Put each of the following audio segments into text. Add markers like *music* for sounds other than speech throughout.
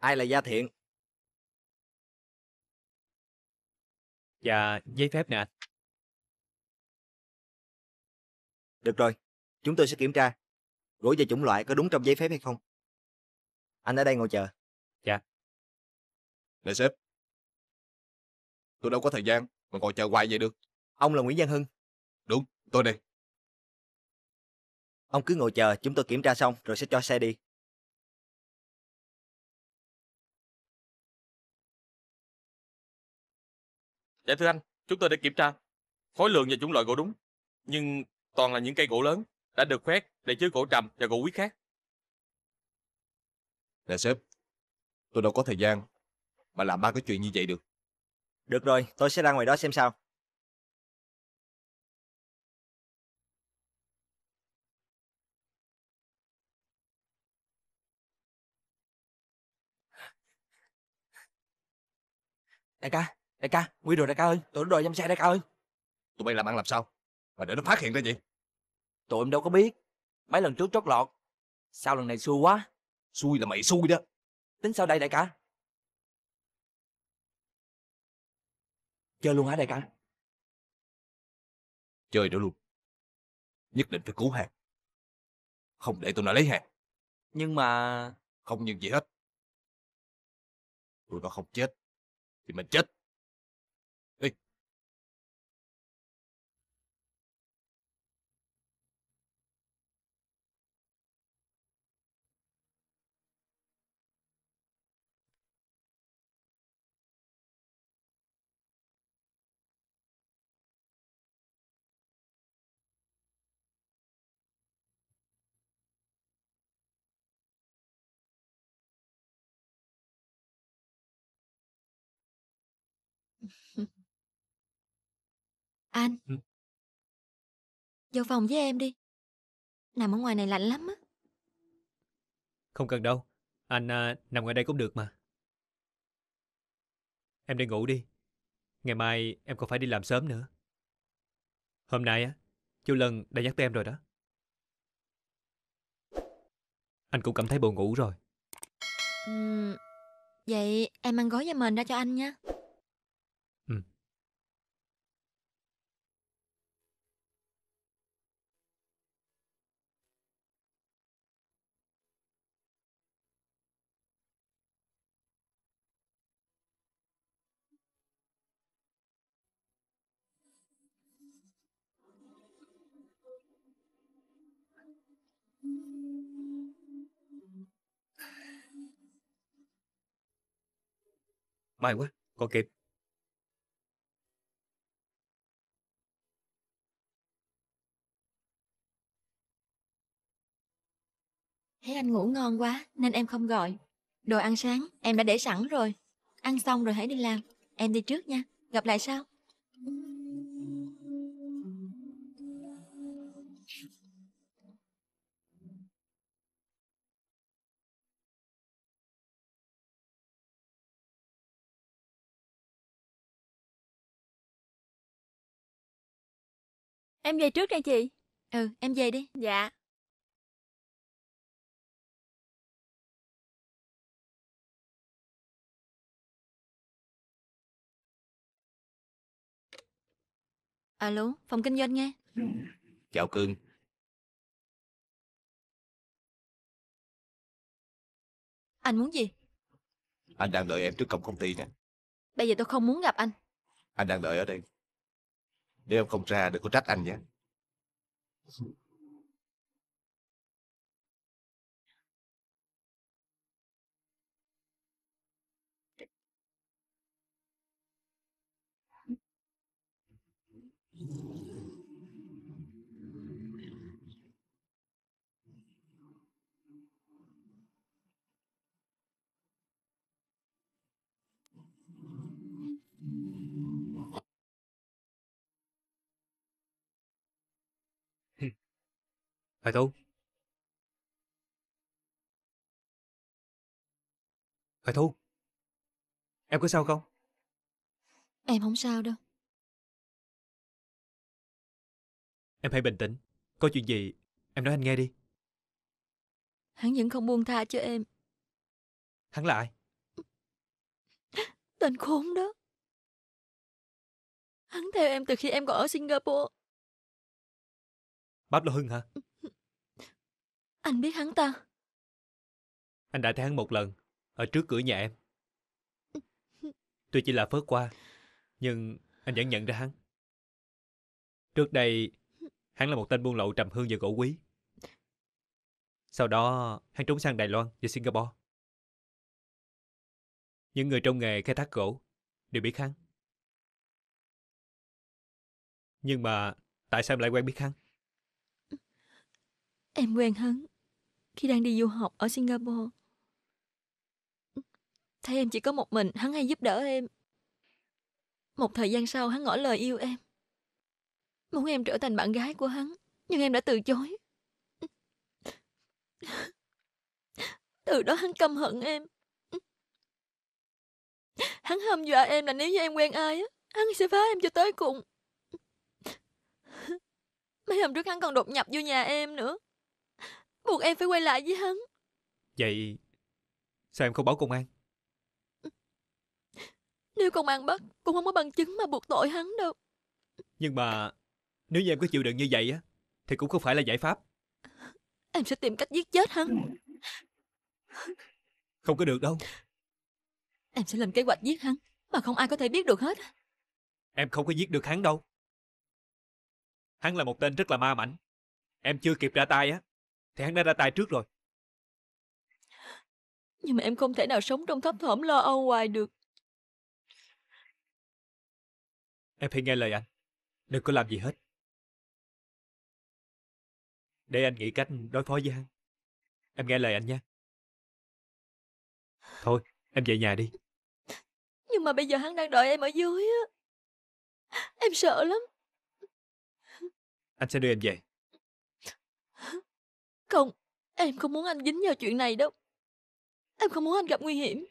ai là Gia Thiện? Dạ, giấy phép nè anh. Được rồi, chúng tôi sẽ kiểm tra. Gỗ và chủng loại có đúng trong giấy phép hay không? Anh ở đây ngồi chờ. Dạ. Nè sếp, tôi đâu có thời gian mà ngồi chờ hoài vậy được. Ông là Nguyễn Văn Hưng. Đúng, tôi đây. Ông cứ ngồi chờ, chúng tôi kiểm tra xong rồi sẽ cho xe đi. Dạ thưa anh, chúng tôi đã kiểm tra khối lượng và chủng loại gỗ đúng, nhưng toàn là những cây gỗ lớn đã được khoét để chứa gỗ trầm và gỗ quý khác. Nè sếp, tôi đâu có thời gian mà làm ba cái chuyện như vậy được. Được rồi, tôi sẽ ra ngoài đó xem sao. Đại ca, đại ca nguy rồi đại ca ơi tụi nó đòi giam xe đại ca ơi tụi bay làm ăn làm sao mà để nó phát hiện ra gì? tụi em đâu có biết mấy lần trước trót lọt sao lần này xui quá xui là mày xui đó tính sao đây đại ca chơi luôn hả đại ca chơi đó luôn nhất định phải cứu hàng không để tụi nó lấy hàng nhưng mà không nhưng gì hết tụi nó không chết thì mình chết Anh ừ. Vô phòng với em đi Nằm ở ngoài này lạnh lắm á Không cần đâu Anh à, nằm ngoài đây cũng được mà Em đi ngủ đi Ngày mai em còn phải đi làm sớm nữa Hôm nay á Chú Lân đã nhắc tới em rồi đó Anh cũng cảm thấy buồn ngủ rồi ừ, Vậy em ăn gói da mền ra cho anh nha May quá, có kịp. Thấy anh ngủ ngon quá nên em không gọi. Đồ ăn sáng em đã để sẵn rồi. Ăn xong rồi hãy đi làm. Em đi trước nha. Gặp lại sau. Em về trước nha chị. Ừ, em về đi. Dạ. Alo, phòng kinh doanh nghe. Chào Cương. Anh muốn gì? Anh đang đợi em trước cổng công ty nè. Bây giờ tôi không muốn gặp anh. Anh đang đợi ở đây nếu em không ra đừng có trách anh nhé dạ. Phải Thu, Phải Thu Em có sao không? Em không sao đâu Em hãy bình tĩnh Có chuyện gì em nói anh nghe đi Hắn vẫn không buông tha cho em Hắn là ai? *laughs* Tên khốn đó Hắn theo em từ khi em còn ở Singapore Bác Lô Hưng hả? Ừ. Anh biết hắn ta Anh đã thấy hắn một lần Ở trước cửa nhà em Tôi chỉ là phớt qua Nhưng anh vẫn nhận ra hắn Trước đây Hắn là một tên buôn lậu trầm hương và gỗ quý Sau đó Hắn trốn sang Đài Loan và Singapore Những người trong nghề khai thác gỗ Đều biết hắn Nhưng mà Tại sao em lại quen biết hắn Em quen hắn khi đang đi du học ở Singapore. Thấy em chỉ có một mình, hắn hay giúp đỡ em. Một thời gian sau hắn ngỏ lời yêu em. Muốn em trở thành bạn gái của hắn, nhưng em đã từ chối. Từ đó hắn căm hận em. Hắn hâm dọa em là nếu như em quen ai, hắn sẽ phá em cho tới cùng. Mấy hôm trước hắn còn đột nhập vô nhà em nữa. Buộc em phải quay lại với hắn Vậy sao em không báo công an Nếu công an bắt Cũng không có bằng chứng mà buộc tội hắn đâu Nhưng mà Nếu như em cứ chịu đựng như vậy á Thì cũng không phải là giải pháp Em sẽ tìm cách giết chết hắn Không có được đâu Em sẽ lên kế hoạch giết hắn Mà không ai có thể biết được hết Em không có giết được hắn đâu Hắn là một tên rất là ma mảnh Em chưa kịp ra tay á thì hắn đã ra tay trước rồi Nhưng mà em không thể nào sống trong thấp thỏm lo âu hoài được Em hãy nghe lời anh Đừng có làm gì hết Để anh nghĩ cách đối phó với hắn Em nghe lời anh nhé. Thôi em về nhà đi Nhưng mà bây giờ hắn đang đợi em ở dưới á Em sợ lắm Anh sẽ đưa em về không, em không muốn anh dính vào chuyện này đâu. Em không muốn anh gặp nguy hiểm.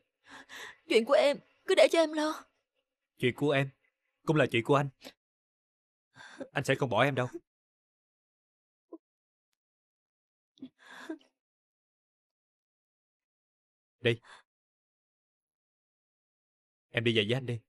Chuyện của em, cứ để cho em lo. Chuyện của em cũng là chuyện của anh. Anh sẽ không bỏ em đâu. Đi. Em đi về với anh đi.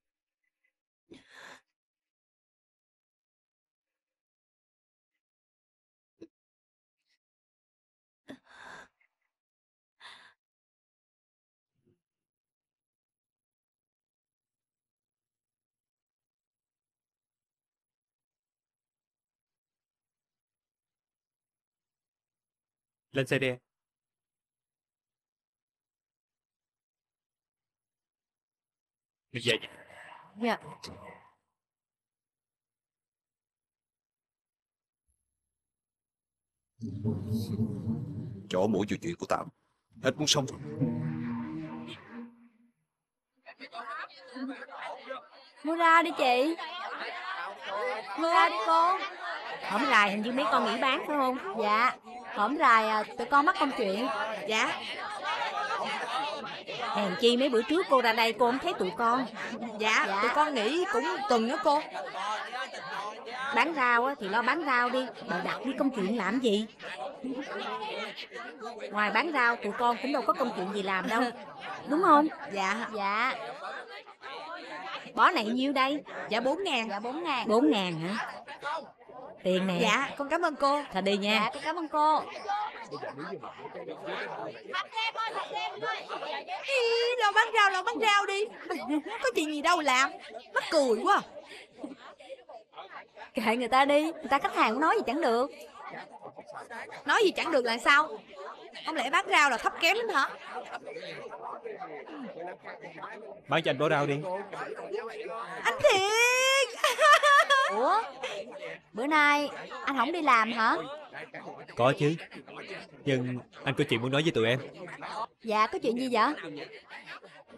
Lên xe đi. Được vậy. Dạ. dạ. dạ. Chó mũi vô chuyện của tạm. Hết muốn xong. Mua ra đi chị. Mua ra đi cô. Hôm nay hình như mấy con nghỉ bán phải không? Dạ. Hổm rài tụi con mắc công chuyện Dạ Hèn chi mấy bữa trước cô ra đây cô không thấy tụi con Dạ, dạ. tụi con nghĩ cũng tuần đó cô Bán rau thì lo bán rau đi Bà đặt đi công chuyện làm gì Ngoài bán rau tụi con cũng đâu có công chuyện gì làm đâu Đúng không Dạ Dạ Bó này nhiêu đây Dạ bốn ngàn Dạ bốn ngàn bốn ngàn hả tiền nè dạ con cảm ơn cô thôi đi nha dạ con cảm ơn cô Ý, lo bán rau lo bán rau đi có chuyện gì đâu làm mắc cười quá kệ người ta đi người ta khách hàng cũng nói gì chẳng được nói gì chẳng được là sao không lẽ bán rau là thấp kém lắm hả bán cho anh bó rau đi anh thiệt *laughs* Ủa Bữa nay anh không đi làm hả Có chứ Nhưng anh có chuyện muốn nói với tụi em Dạ có chuyện gì vậy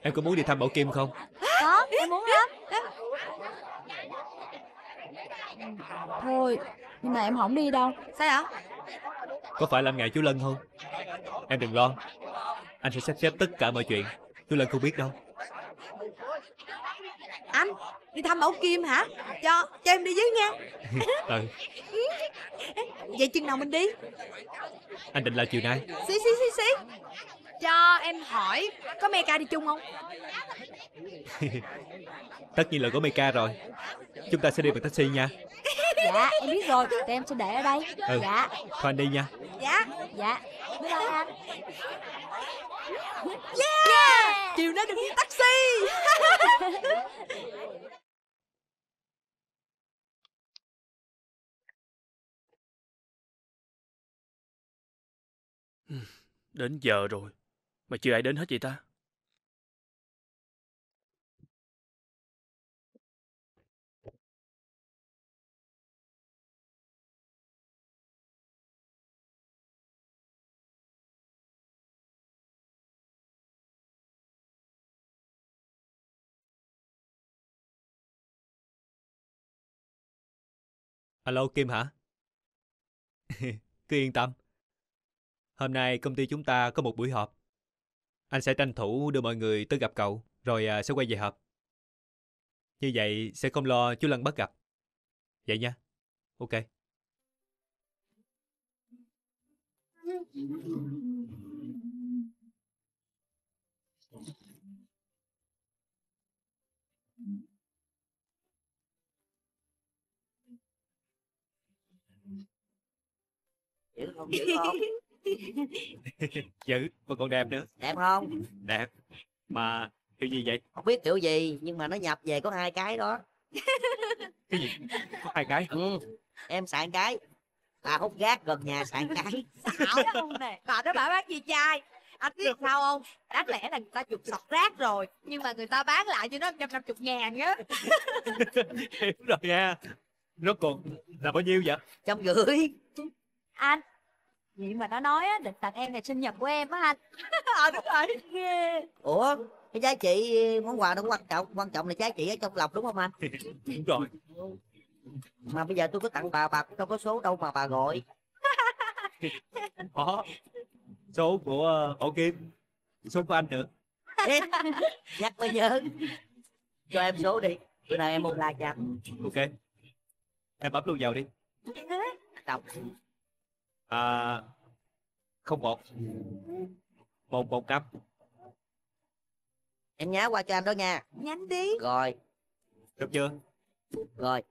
Em có muốn đi thăm Bảo Kim không Có em muốn lắm Thôi Nhưng mà em không đi đâu Sao vậy Có phải làm ngày chú Lân không Em đừng lo Anh sẽ sắp xếp tất cả mọi chuyện Chú Lân không biết đâu Anh đi thăm ổng kim hả cho cho em đi với nha *laughs* ừ vậy chừng nào mình đi anh định là chiều nay xí xí xí xí cho em hỏi Có MeKa đi chung không? *laughs* Tất nhiên là có MeKa rồi Chúng ta sẽ đi bằng taxi nha *laughs* Dạ em biết rồi Tụi em sẽ để ở đây ừ. Dạ Thôi anh đi nha Dạ Dạ Bye bye anh *laughs* Yeah, yeah. Chiều nay được đi taxi ừ, Đến giờ rồi mà chưa ai đến hết vậy ta? Alo Kim hả? *laughs* Cứ yên tâm. Hôm nay công ty chúng ta có một buổi họp. Anh sẽ tranh thủ đưa mọi người tới gặp cậu, rồi à, sẽ quay về họp. Như vậy sẽ không lo chú Lân bắt gặp. Vậy nha. Ok. Dữ không? Dữ không? *laughs* *laughs* dữ mà còn đẹp nữa đẹp không đẹp mà kiểu gì vậy không biết kiểu gì nhưng mà nó nhập về có hai cái đó *laughs* cái gì có hai cái ừ. em sạn cái bà hút gác gần nhà sạn cái bà đó bảo bán gì chai anh biết sao không đáng lẽ là người ta chụp sọt rác rồi nhưng mà người ta bán lại cho nó một trăm năm chục ngàn á *laughs* hiểu rồi nha nó còn là bao nhiêu vậy trăm rưỡi anh vậy mà nó nói á định tặng em ngày sinh nhật của em á anh à, *laughs* đúng rồi yeah. ủa cái trái chị ờ, món quà nó quan trọng quan trọng là trái chị ở trong lòng đúng không anh *laughs* đúng rồi mà bây giờ tôi có tặng bà bà cũng đâu có số đâu mà bà gọi *laughs* có số của ờ, bảo kim số của anh được? nhắc mới nhớ cho em số đi bữa nay em một like cho ok em bấm luôn vào đi đọc à, không một một một cặp em nhá qua cho anh đó nha nhanh đi rồi được chưa rồi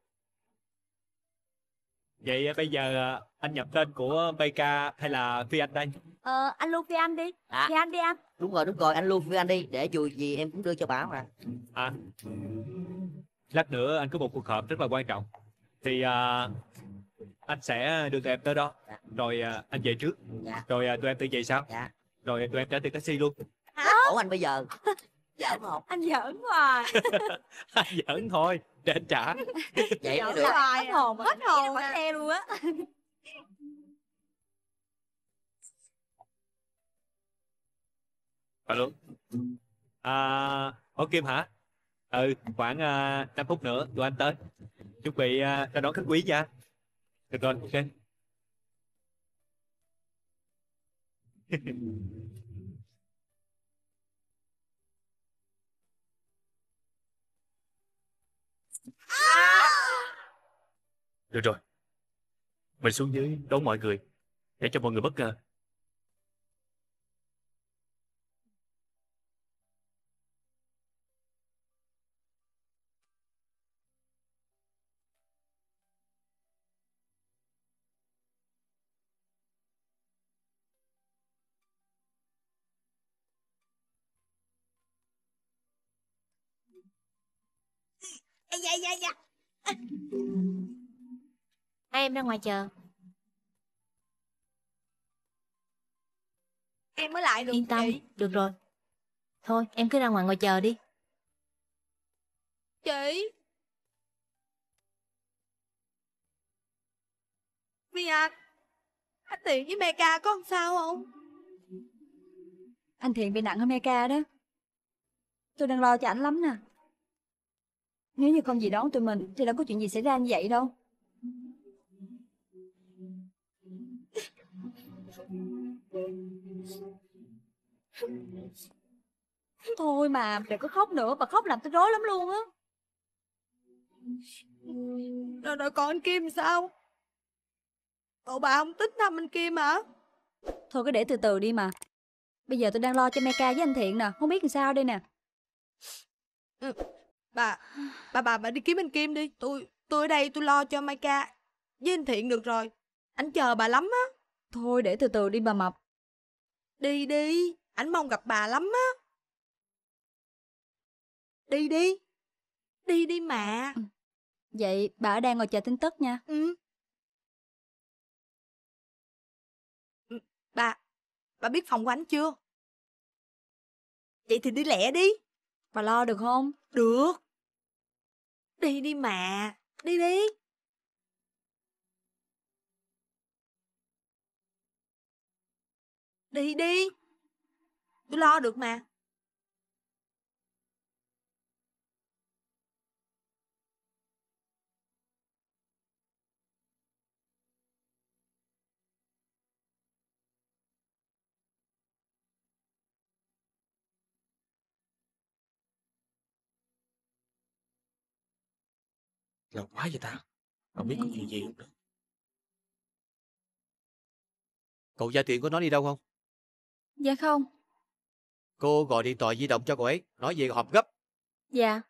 vậy à, bây giờ à, anh nhập tên của BK hay là phi anh đây ờ anh luôn phi anh đi à. phi anh đi anh đúng rồi đúng rồi anh luôn phi anh đi để dù gì em cũng đưa cho bảo mà à lát nữa anh có một cuộc họp rất là quan trọng thì uh, anh sẽ ờ, đưa tụi em tới đó dạ. rồi à, anh về trước dạ. rồi à, tụi em tự về sau dạ. rồi tụi em trả tiền taxi luôn Hả? ủa anh bây giờ giỡn *laughs* không dạ, anh giỡn rồi *laughs* anh giỡn thôi để anh trả *laughs* vậy giỡn được rồi à. hết hồn hết hồn phải à. theo luôn á alo à, ô kim hả ừ khoảng uh, 5 phút nữa tụi anh tới chuẩn bị uh, ra đón khách quý nha được rồi, ok. Được rồi. Mình xuống dưới đón mọi người để cho mọi người bất ngờ. em ra ngoài chờ Em mới lại được Yên tâm, chị. được rồi Thôi em cứ ra ngoài ngồi chờ đi Chị Mia Anh Anh Thiện với Meka có làm sao không Anh Thiện bị nặng hơn ca đó Tôi đang lo cho ảnh lắm nè Nếu như không gì đón tụi mình Thì đâu có chuyện gì xảy ra như vậy đâu Thôi mà đừng có khóc nữa Bà khóc làm tôi rối lắm luôn á Rồi rồi còn anh Kim sao Cậu bà không tính thăm anh Kim hả Thôi cứ để từ từ đi mà Bây giờ tôi đang lo cho Meka với anh Thiện nè Không biết làm sao đây nè ừ, Bà Bà bà bà đi kiếm anh Kim đi Tôi tôi ở đây tôi lo cho Meka Với anh Thiện được rồi Anh chờ bà lắm á Thôi để từ từ đi bà Mập Đi đi, ảnh mong gặp bà lắm á. Đi đi. Đi đi mà. Ừ. Vậy bà ở đây ngồi chờ tin tức nha. Ừ. ừ. Bà, bà biết phòng của ảnh chưa? Vậy thì đi lẹ đi. Bà lo được không? Được. Đi đi mà, đi đi. Đi đi Tôi lo được mà Lâu quá vậy ta Không biết có chuyện gì không nữa Cậu gia tiền có nói đi đâu không Dạ không. Cô gọi điện thoại di động cho cô ấy, nói về họp gấp. Dạ.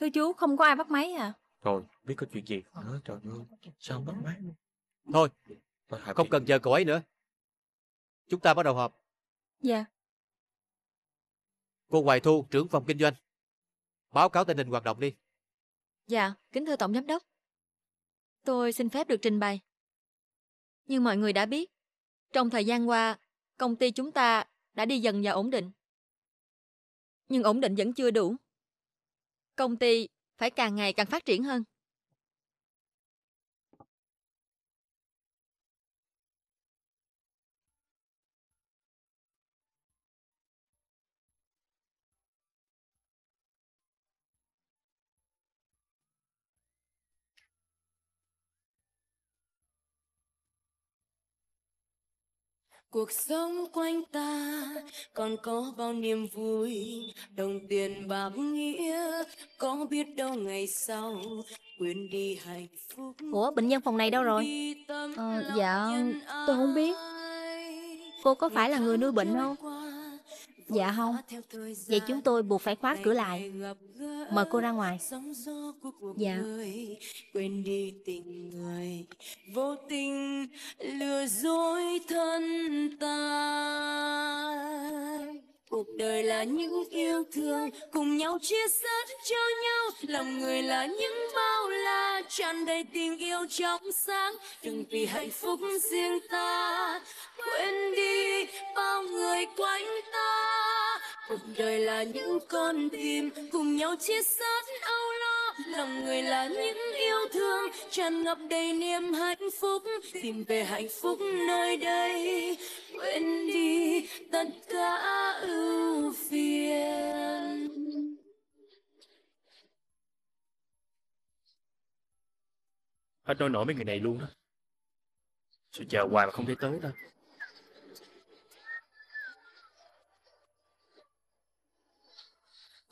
Thưa chú, không có ai bắt máy à? Rồi, biết có chuyện gì. Nữa, trời ơi, sao bắt máy? Thôi, không cần chờ cậu ấy nữa Chúng ta bắt đầu họp Dạ Cô Hoài Thu, trưởng phòng kinh doanh Báo cáo tình hình hoạt động đi Dạ, kính thưa Tổng Giám đốc Tôi xin phép được trình bày Như mọi người đã biết Trong thời gian qua Công ty chúng ta đã đi dần và ổn định Nhưng ổn định vẫn chưa đủ Công ty phải càng ngày càng phát triển hơn Cuộc sống quanh ta còn có bao niềm vui, đồng tiền bạc nghĩa, có biết đâu ngày sau quên đi hạnh phúc. Ủa, bệnh nhân phòng này đâu rồi? Ờ, dạ, tôi không biết. Cô có phải là người nuôi bệnh không? Dạ không Vậy chúng tôi buộc phải khóa cửa lại Mời cô ra ngoài Dạ Quên đi tình người Vô tình lừa dối thân ta cuộc đời là những yêu thương cùng nhau chia sẻ cho nhau lòng người là những bao la tràn đầy tình yêu trong sáng đừng vì hạnh phúc riêng ta quên đi bao người quanh ta cuộc đời là những con tim cùng nhau chia sẻ âu lo lòng người là những yêu thương tràn ngập đầy niềm hạnh phúc tìm về hạnh phúc nơi đây quên đi tất cả ưu phiền hết nói nổi mấy người này luôn đó sao chờ hoài mà không thấy tới đâu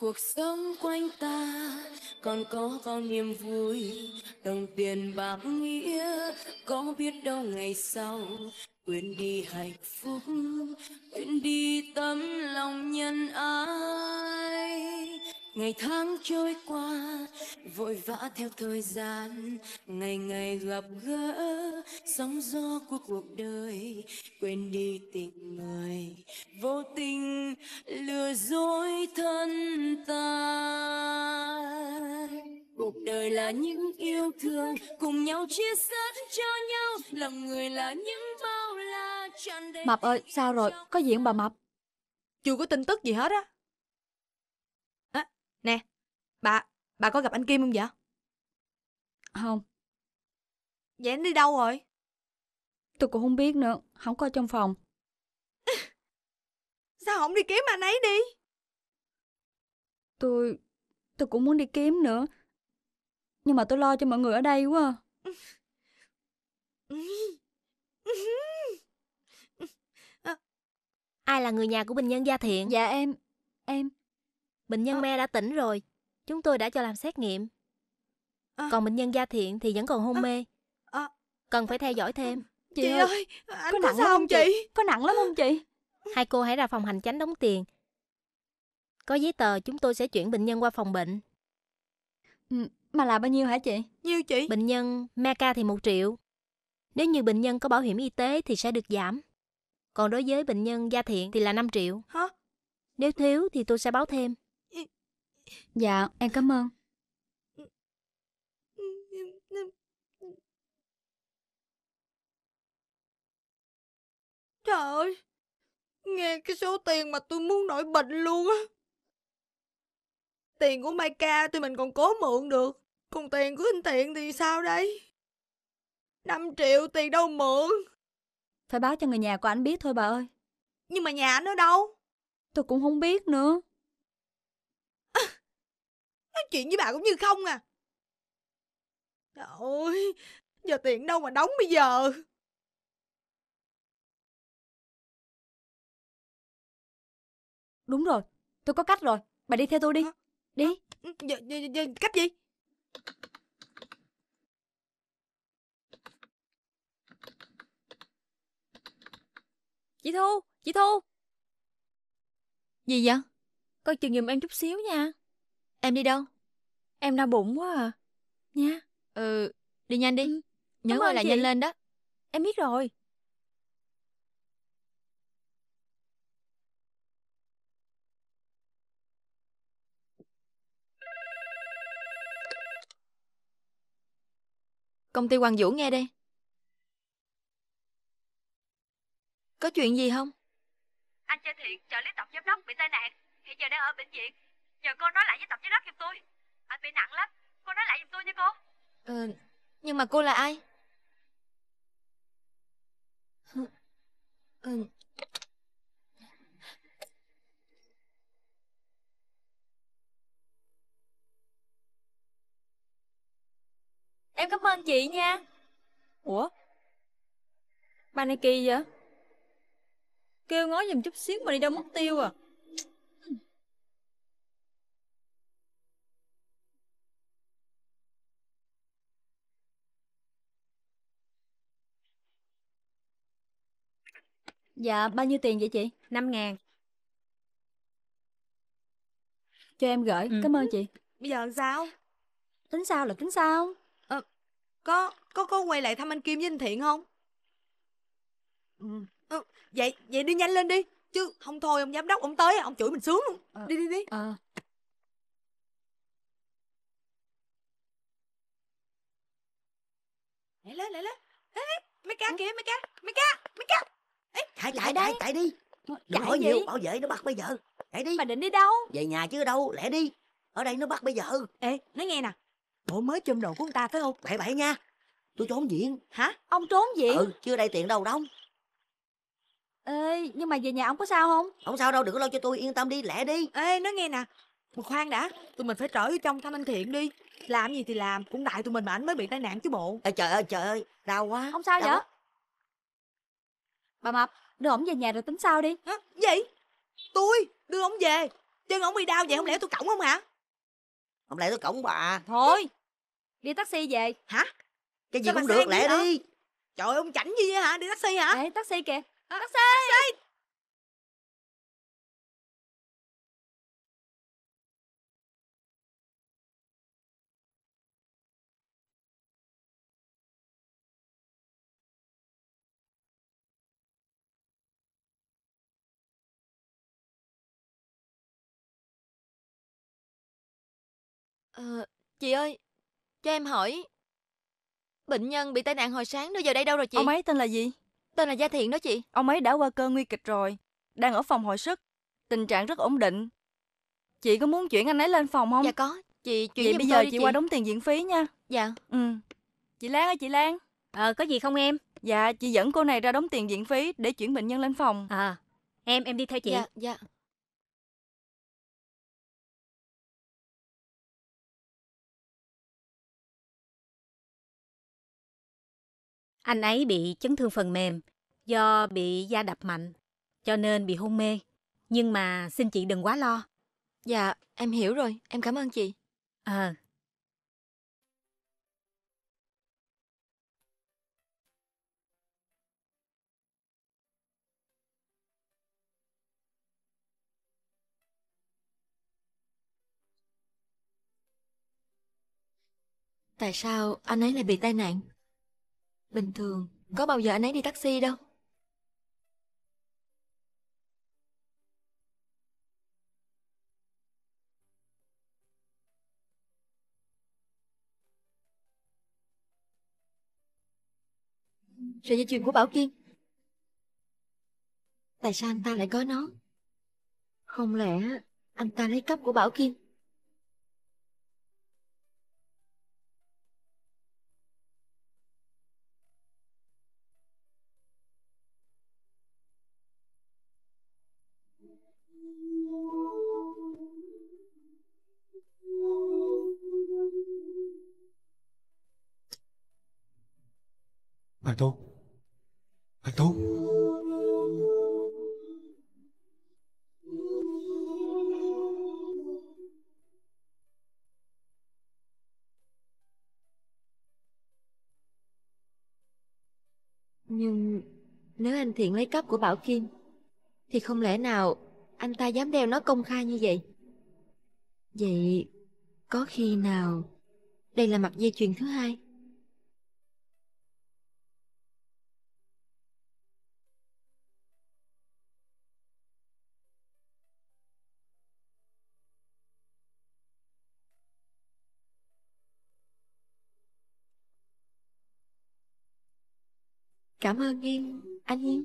cuộc sống quanh ta còn có bao niềm vui đồng tiền bạc nghĩa có biết đâu ngày sau quên đi hạnh phúc quên đi tấm lòng nhân ái ngày tháng trôi qua vội vã theo thời gian ngày ngày gặp gỡ sóng gió của cuộc đời quên đi tình người vô tình lừa dối thân ta cuộc đời là những yêu thương cùng nhau chia sẻ cho nhau lòng người là những bao la tràn đầy mập ơi sao rồi có diễn bà mập chưa có tin tức gì hết á Nè, bà, bà có gặp anh Kim không vậy? Không. Vậy anh đi đâu rồi? Tôi cũng không biết nữa, không có trong phòng. *laughs* Sao không đi kiếm anh ấy đi? Tôi, tôi cũng muốn đi kiếm nữa. Nhưng mà tôi lo cho mọi người ở đây quá. À. *laughs* Ai là người nhà của Bình Nhân Gia Thiện? Dạ em, em. Bệnh nhân à. me đã tỉnh rồi. Chúng tôi đã cho làm xét nghiệm. À. Còn bệnh nhân gia thiện thì vẫn còn hôn à. mê. À. Cần phải theo dõi thêm. Chị, chị ơi, anh có, có nặng sao không chị? chị? Có nặng lắm không chị? Hai cô hãy ra phòng hành chánh đóng tiền. Có giấy tờ chúng tôi sẽ chuyển bệnh nhân qua phòng bệnh. Ừ, mà là bao nhiêu hả chị? Nhiêu chị? Bệnh nhân Meca thì một triệu. Nếu như bệnh nhân có bảo hiểm y tế thì sẽ được giảm. Còn đối với bệnh nhân gia thiện thì là 5 triệu. Hả? Nếu thiếu thì tôi sẽ báo thêm. Dạ, em cảm ơn. Trời ơi, nghe cái số tiền mà tôi muốn nổi bệnh luôn á. Tiền của Mai Ca tụi mình còn cố mượn được, còn tiền của anh Thiện thì sao đây? 5 triệu tiền đâu mượn? Phải báo cho người nhà của anh biết thôi bà ơi. Nhưng mà nhà anh ở đâu? Tôi cũng không biết nữa nói chuyện với bà cũng như không à Trời ơi Giờ tiền đâu mà đóng bây giờ Đúng rồi Tôi có cách rồi Bà đi theo tôi đi Hả? Đi ừ, giờ, giờ, giờ, Cách gì Chị Thu Chị Thu Gì vậy Coi chừng giùm em chút xíu nha Em đi đâu Em đau bụng quá à. Nha. Ừ, đi nhanh đi. Ừ. Nhớ quay lại nhanh lên đó. Em biết rồi. Công ty Hoàng Vũ nghe đây. Có chuyện gì không? Anh Chơi Thiện, trợ lý tổng giám đốc bị tai nạn, hiện giờ đang ở bệnh viện. Nhờ cô nói lại với tổng giám đốc giùm tôi. Anh bị nặng lắm Cô nói lại giùm tôi nha cô Ừ, Nhưng mà cô là ai Ừ. Em cảm ơn chị nha Ủa ba này kỳ vậy Kêu ngó giùm chút xíu mà đi đâu mất tiêu à Dạ, bao nhiêu tiền vậy chị? 5 ngàn. Cho em gửi, Ừ. cảm ơn chị. Bây giờ làm sao? Tính sao là tính sao? Ờ, có có có quay lại thăm anh Kim với anh Thiện không? Ừ. Ờ, vậy vậy đi nhanh lên đi. Chứ không thôi ông giám đốc ông tới ông chửi mình sướng luôn. Ờ. Đi đi đi. Ờ, Lại lên lên. Ê, mấy ca kìa mấy ca, mấy ca, mấy ca. Hãy chạy, chạy, chạy đi Giỏi nhiều, bảo vệ nó bắt bây giờ Chạy đi Mà định đi đâu Về nhà chứ đâu, lẹ đi Ở đây nó bắt bây giờ Ê, nói nghe nè Bộ mới chùm đồ của ông ta phải không Bậy bậy nha Tôi trốn viện Hả, ông trốn viện Ừ, chưa đây tiền đâu đông. Ê, nhưng mà về nhà ông có sao không Không sao đâu, đừng có lo cho tôi, yên tâm đi, lẹ đi Ê, nói nghe nè mà khoan đã, tụi mình phải trở vô trong thăm anh Thiện đi Làm gì thì làm, cũng đại tụi mình mà ảnh mới bị tai nạn chứ bộ Ê, Trời ơi, trời ơi, đau quá Không sao đau vậy quá. Bà Mập, đưa ổng về nhà rồi tính sao đi Hả? Gì? Tôi? Đưa ổng về? Chân ổng bị đau vậy không lẽ tôi cổng không hả? Không lẽ tôi cổng bà Thôi, đi taxi về Hả? Cái gì Sao cũng được, lẽ lẹ gì đi Trời ông chảnh gì vậy hả? Đi taxi hả? Ê, taxi kìa Taxi, taxi. Ờ, chị ơi, cho em hỏi. Bệnh nhân bị tai nạn hồi sáng nó giờ đây đâu rồi chị? Ông ấy tên là gì? Tên là Gia Thiện đó chị. Ông ấy đã qua cơn nguy kịch rồi, đang ở phòng hồi sức, tình trạng rất ổn định. Chị có muốn chuyển anh ấy lên phòng không? Dạ có, chị chuyển Vậy bây giờ chị, chị qua đóng tiền viện phí nha. Dạ. Ừ. Chị Lan ơi chị Lan. Ờ, có gì không em? Dạ, chị dẫn cô này ra đóng tiền viện phí để chuyển bệnh nhân lên phòng. À, em em đi theo chị. Dạ, dạ. Anh ấy bị chấn thương phần mềm do bị da đập mạnh, cho nên bị hôn mê. Nhưng mà xin chị đừng quá lo. Dạ, em hiểu rồi. Em cảm ơn chị. Ờ. À. Tại sao anh ấy lại bị tai nạn? Bình thường, có bao giờ anh ấy đi taxi đâu. Sợi dây chuyền của Bảo Kiên Tại sao anh ta lại có nó Không lẽ anh ta lấy cắp của Bảo Kiên Anh Tú Anh Tú Nhưng nếu anh Thiện lấy cắp của Bảo Kim Thì không lẽ nào anh ta dám đeo nó công khai như vậy Vậy có khi nào đây là mặt dây chuyền thứ hai Cảm ơn em, anh Hiếu.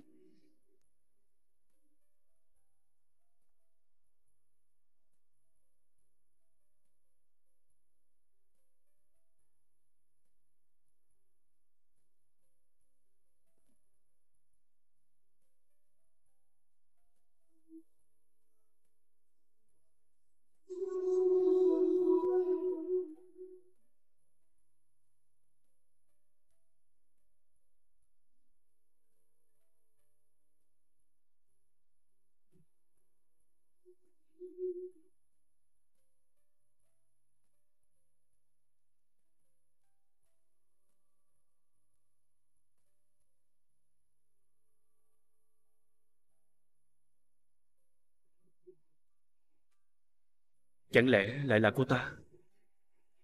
Chẳng lẽ lại là cô ta?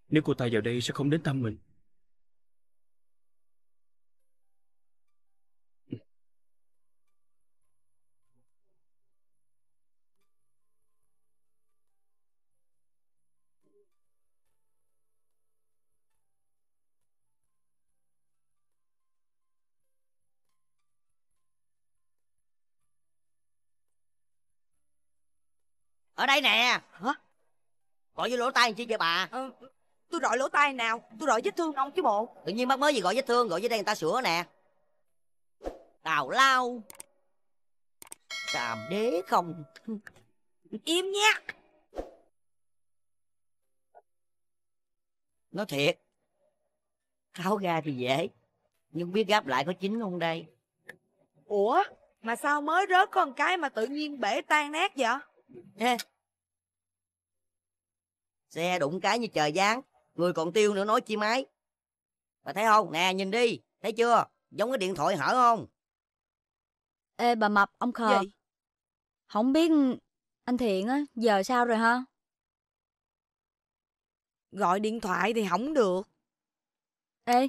Nếu cô ta vào đây sẽ không đến thăm mình. Ở đây nè. Hả? gọi vô lỗ tai chi vậy bà ừ, tôi gọi lỗ tai nào tôi gọi vết thương ông chứ bộ tự nhiên bác mới gì gọi vết thương gọi dưới đây người ta sửa nè tào lao Đàm đế không Im nhé. Nói thiệt Tháo ra thì dễ Nhưng biết gáp lại có chính không đây Ủa Mà sao mới rớt con cái mà tự nhiên bể tan nát vậy Ê Xe đụng cái như trời giáng, người còn tiêu nữa nói chi máy. Bà thấy không? Nè, nhìn đi, thấy chưa? Giống cái điện thoại hở không? Ê bà Mập, ông khờ. Gì? Không biết anh Thiện á, giờ sao rồi hả? Gọi điện thoại thì không được. Ê,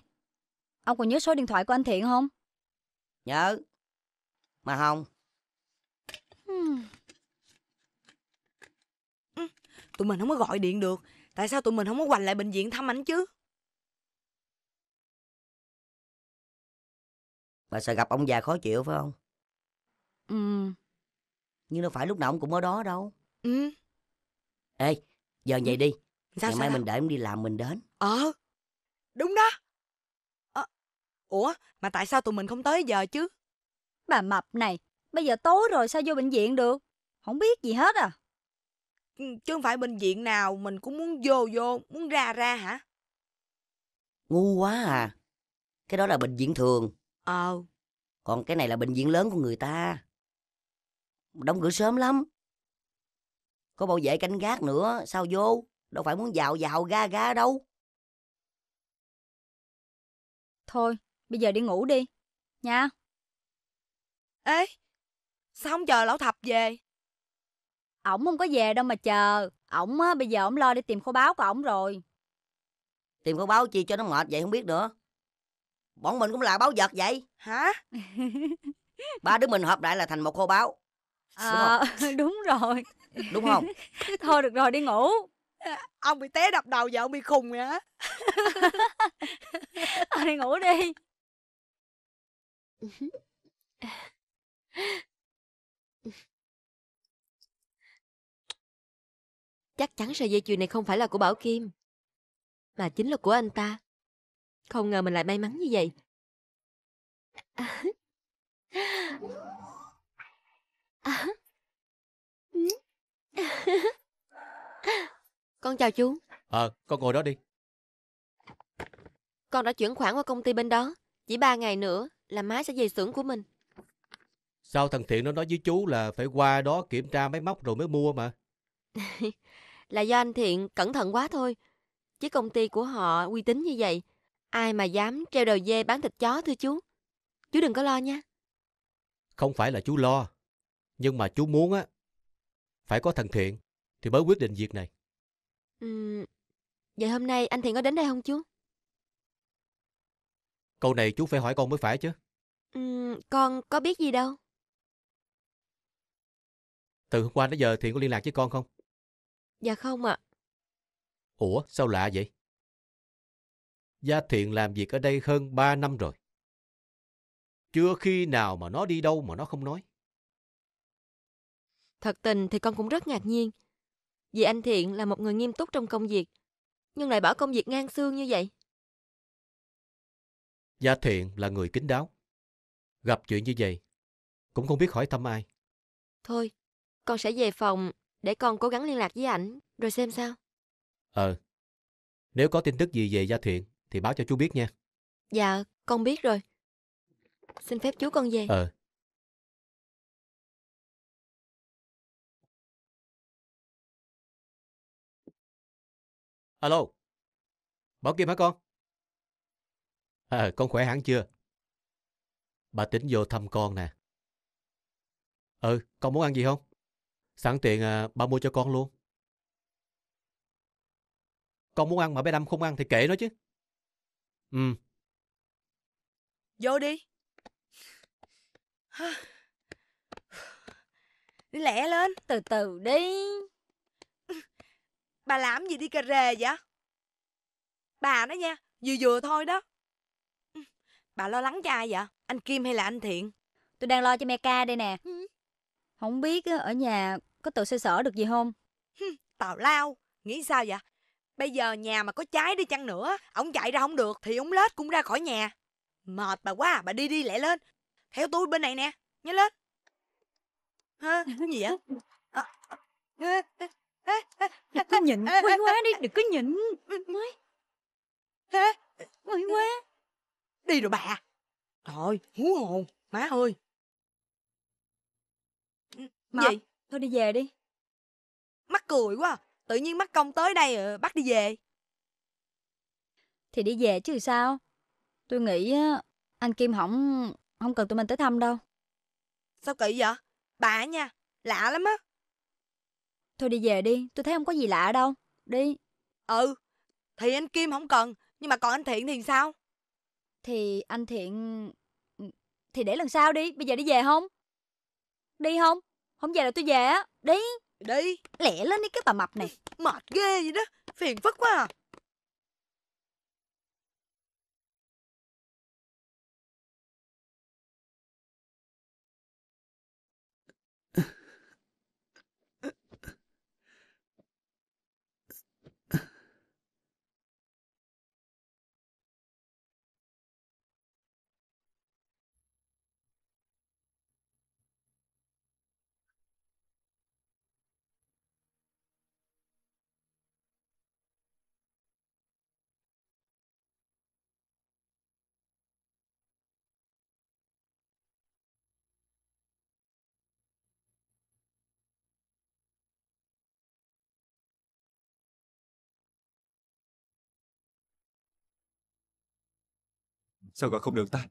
ông còn nhớ số điện thoại của anh Thiện không? Nhớ. Mà không. Hmm tụi mình không có gọi điện được tại sao tụi mình không có hoành lại bệnh viện thăm ảnh chứ bà sợ gặp ông già khó chịu phải không ừ nhưng đâu phải lúc nào ông cũng ở đó đâu ừ ê giờ vậy ừ. đi sao, ngày mai sao? mình để ông đi làm mình đến ờ đúng đó à, ủa mà tại sao tụi mình không tới giờ chứ bà mập này bây giờ tối rồi sao vô bệnh viện được không biết gì hết à chứ không phải bệnh viện nào mình cũng muốn vô vô, muốn ra ra hả? Ngu quá à. Cái đó là bệnh viện thường. Ờ. Còn cái này là bệnh viện lớn của người ta. Đóng cửa sớm lắm. Có bảo vệ canh gác nữa, sao vô? Đâu phải muốn vào vào ga ga đâu. Thôi, bây giờ đi ngủ đi. Nha. Ê, sao không chờ lão thập về? ổng không có về đâu mà chờ ổng á bây giờ ổng lo đi tìm kho báu của ổng rồi tìm kho báu chi cho nó mệt vậy không biết nữa bọn mình cũng là báo vật vậy hả *laughs* ba đứa mình hợp lại là thành một kho báu à, *laughs* đúng rồi đúng không *laughs* thôi được rồi đi ngủ ông bị té đập đầu vợ ông bị khùng vậy á đi ngủ đi Chắc chắn sợi dây chuyền này không phải là của Bảo Kim, mà chính là của anh ta. Không ngờ mình lại may mắn như vậy. Con chào chú. Ờ, à, con ngồi đó đi. Con đã chuyển khoản qua công ty bên đó. Chỉ ba ngày nữa là má sẽ về xưởng của mình. Sao thằng Thiện nó nói với chú là phải qua đó kiểm tra máy móc rồi mới mua mà. *laughs* là do anh Thiện cẩn thận quá thôi. Chứ công ty của họ uy tín như vậy, ai mà dám treo đầu dê bán thịt chó thưa chú. Chú đừng có lo nha. Không phải là chú lo, nhưng mà chú muốn á, phải có thằng Thiện thì mới quyết định việc này. Ừ, vậy hôm nay anh Thiện có đến đây không chú? Câu này chú phải hỏi con mới phải chứ. Ừ, con có biết gì đâu. Từ hôm qua đến giờ Thiện có liên lạc với con không? Dạ không ạ. Ủa, sao lạ vậy? Gia Thiện làm việc ở đây hơn 3 năm rồi. Chưa khi nào mà nó đi đâu mà nó không nói. Thật tình thì con cũng rất ngạc nhiên. Vì anh Thiện là một người nghiêm túc trong công việc, nhưng lại bỏ công việc ngang xương như vậy. Gia Thiện là người kín đáo. Gặp chuyện như vậy, cũng không biết hỏi thăm ai. Thôi, con sẽ về phòng để con cố gắng liên lạc với ảnh, rồi xem sao. Ờ. Nếu có tin tức gì về Gia Thuyện thì báo cho chú biết nha. Dạ, con biết rồi. Xin phép chú con về. Ờ. Alo. Bảo Kim hả con? À, con khỏe hẳn chưa? Bà tính vô thăm con nè. Ừ, con muốn ăn gì không? Sẵn tiện à, ba mua cho con luôn. Con muốn ăn mà bé Đâm không ăn thì kệ nó chứ. Ừ. Vô đi. *sighs* Đi lẹ lên, từ từ đi. Bà làm gì đi cà rề vậy? Bà đó nha, vừa vừa thôi đó. Bà lo lắng cho ai vậy? Anh Kim hay là anh Thiện? Tôi đang lo cho mẹ Ca đây nè. Không biết ở nhà có tự xoay sở được gì không? Tào lao, nghĩ sao vậy? Bây giờ nhà mà có cháy đi chăng nữa, ông chạy ra không được thì ông lết cũng ra khỏi nhà. Mệt bà quá, bà đi đi lẹ lên. Theo tôi bên này nè, nhớ lên. Hả? Cái gì vậy? À, đừng có nhịn, quay quá đi, đừng có nhịn. mới. Quay quá. Đi rồi bà. Trời, hú hồn, má ơi. Ừ, gì? Thôi đi về đi. Mắc cười quá, à. tự nhiên mắc công tới đây bắt đi về. Thì đi về chứ sao? Tôi nghĩ anh Kim không không cần tụi mình tới thăm đâu. Sao kỳ vậy? Bà nha, lạ lắm á. Thôi đi về đi, tôi thấy không có gì lạ đâu. Đi. Ừ, thì anh Kim không cần, nhưng mà còn anh Thiện thì sao? Thì anh Thiện... Thì để lần sau đi, bây giờ đi về không? Đi không? không về là tôi về á đi đi lẹ lên đi cái bà mập này mệt ghê vậy đó phiền phức quá à Sao gọi không được ta?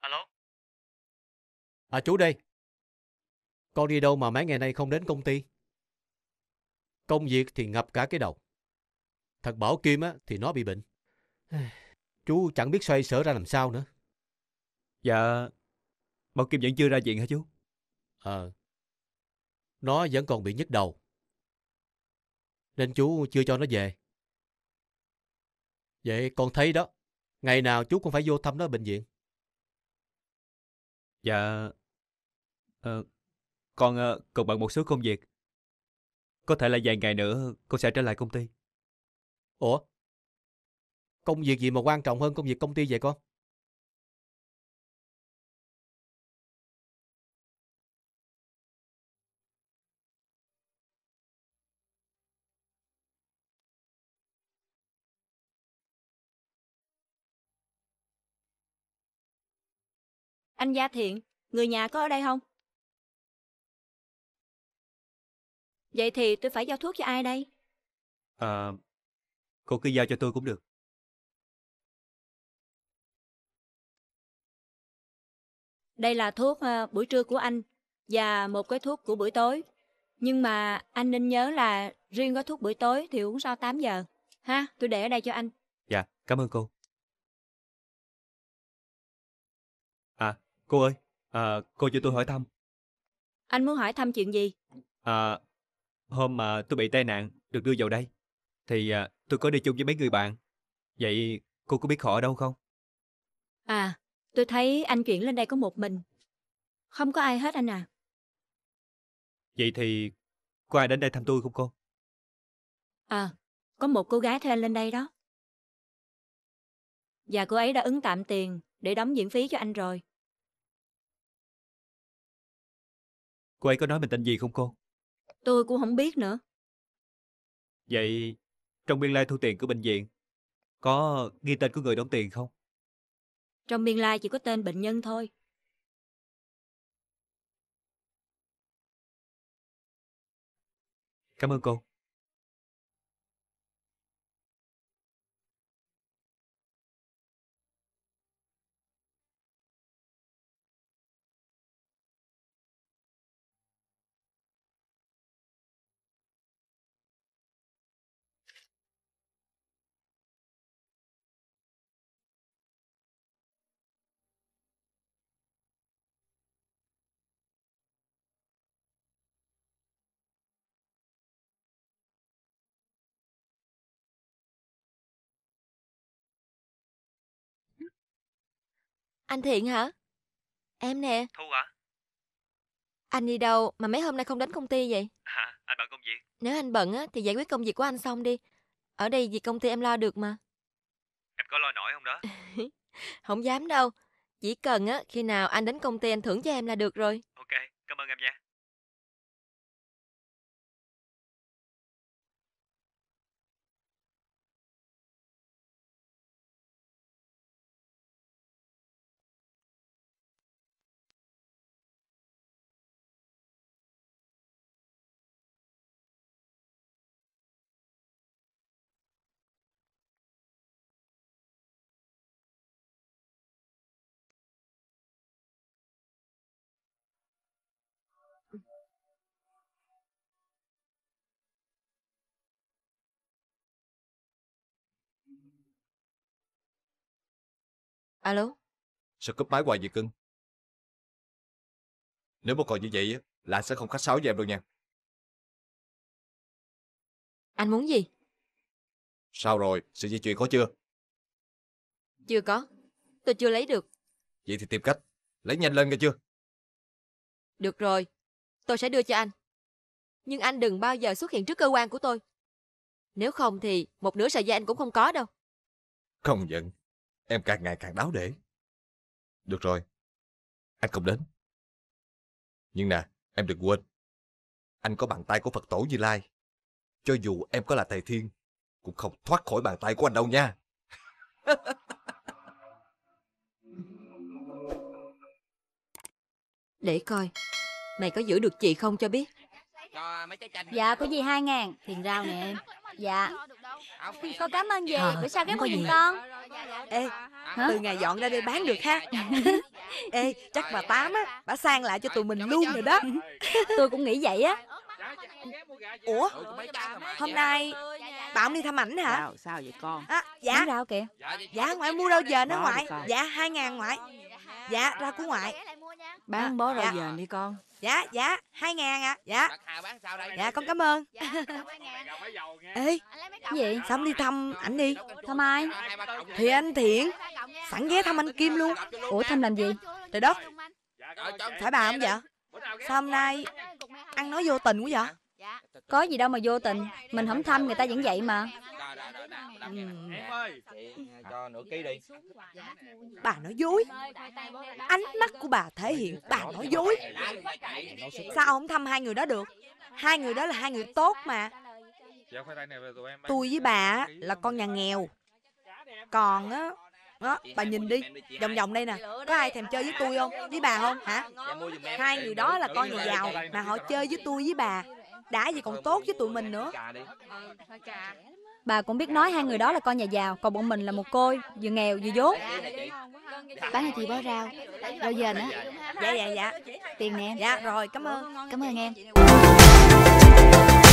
Alo? À chú đây. Con đi đâu mà mấy ngày nay không đến công ty? Công việc thì ngập cả cái đầu. Thật bảo Kim á, thì nó bị bệnh. *sighs* Chú chẳng biết xoay sở ra làm sao nữa. Dạ, Bảo Kim vẫn chưa ra viện hả chú? Ờ. À, nó vẫn còn bị nhức đầu nên chú chưa cho nó về. Vậy con thấy đó, ngày nào chú cũng phải vô thăm nó ở bệnh viện. Dạ, ờ, con ờ, còn bận một số công việc. Có thể là vài ngày nữa con sẽ trở lại công ty. Ủa? Công việc gì mà quan trọng hơn công việc công ty vậy con? Anh Gia Thiện, người nhà có ở đây không? Vậy thì tôi phải giao thuốc cho ai đây? À, cô cứ giao cho tôi cũng được. Đây là thuốc ờ, buổi trưa của anh và một cái thuốc của buổi tối. Nhưng mà anh nên nhớ là riêng có thuốc buổi tối thì uống sau 8 giờ. Ha, tôi để ở đây cho anh. Dạ, cảm ơn cô. Cô ơi, à, cô cho tôi hỏi thăm. Anh muốn hỏi thăm chuyện gì? À, hôm mà tôi bị tai nạn, được đưa vào đây, thì à, tôi có đi chung với mấy người bạn. Vậy cô có biết họ ở đâu không? À, tôi thấy anh chuyển lên đây có một mình. Không có ai hết anh à. Vậy thì có ai đến đây thăm tôi không cô? À, có một cô gái theo anh lên đây đó. Và cô ấy đã ứng tạm tiền để đóng viện phí cho anh rồi. Cô ấy có nói mình tên gì không cô? Tôi cũng không biết nữa. Vậy trong biên lai thu tiền của bệnh viện có ghi tên của người đóng tiền không? Trong biên lai chỉ có tên bệnh nhân thôi. Cảm ơn cô. Anh Thiện hả? Em nè. Thu hả? Anh đi đâu mà mấy hôm nay không đến công ty vậy? À, anh bận công việc. Nếu anh bận á, thì giải quyết công việc của anh xong đi. Ở đây việc công ty em lo được mà. Em có lo nổi không đó? *laughs* không dám đâu. Chỉ cần á, khi nào anh đến công ty anh thưởng cho em là được rồi. Ok, cảm ơn em nha. Alo? Sao cúp máy hoài vậy cưng? Nếu mà còn như vậy là sẽ không khách sáo với em đâu nha. Anh muốn gì? Sao rồi? Sự di chuyển có chưa? Chưa có. Tôi chưa lấy được. Vậy thì tìm cách. Lấy nhanh lên nghe chưa? Được rồi. Tôi sẽ đưa cho anh. Nhưng anh đừng bao giờ xuất hiện trước cơ quan của tôi. Nếu không thì một nửa sợi dây anh cũng không có đâu. Không giận. Em càng ngày càng đáo để. Được rồi, anh không đến. Nhưng nè, em đừng quên. Anh có bàn tay của Phật tổ Như Lai. Cho dù em có là thầy thiên, cũng không thoát khỏi bàn tay của anh đâu nha. *laughs* Để coi, mày có giữ được chị không cho biết cho mấy trái chanh dạ có gì hai ngàn tiền rau nè em dạ con cảm ơn gì ờ, bữa sau cái mua giùm con ê Hả? từ ngày dọn ra đây bán được ha ê chắc bà tám á bà sang lại cho tụi mình luôn rồi đó *laughs* tôi cũng nghĩ vậy á ủa ừ, hôm nay dạ, dạ, dạ, bà không đi thăm ảnh hả sao, sao vậy con à, dạ rau kìa dạ ngoại mua đâu giờ nó ngoại dạ hai ngàn ngoại dạ ra của ngoại Bán ờ, bó rau dạ. đi con Dạ, dạ, hai ngàn ạ à. Dạ bán sao đây? Dạ, con cảm ơn dạ, Ê, gì? xong đi thăm ảnh đi Thăm ai? Thì anh Thiện Sẵn ghé thăm anh Kim luôn Ủa thăm làm gì? Trời đất dạ, Phải bà không vậy? Sao hôm nay ăn nói vô tình quá vậy? Dạ. Có gì đâu mà vô tình Mình không thăm người ta vẫn vậy mà dạ, Em ơi, chị à, cho nửa ký đi. Dạ. Dạ. Bà nói dối. Ánh mắt của bà thể hiện bà nói dối. Dạ, Sao không thăm hai người đó được? Hai người đó là hai người tốt mà. Tôi với bà là con nhà nghèo. Còn á, đó, bà nhìn đi vòng vòng đây nè có ai thèm chơi với tôi không với bà không hả hai người đó là con nhà giàu mà họ chơi với tôi với bà đã gì còn tốt với tụi mình nữa Bà cũng biết nói hai người đó là con nhà giàu, còn bọn mình là một côi, vừa nghèo vừa dốt. Bán cho chị bó rau, rau dền á. Dạ, dạ, dạ. Tiền nè em. Dạ, rồi, cảm ơn. Cảm ơn em.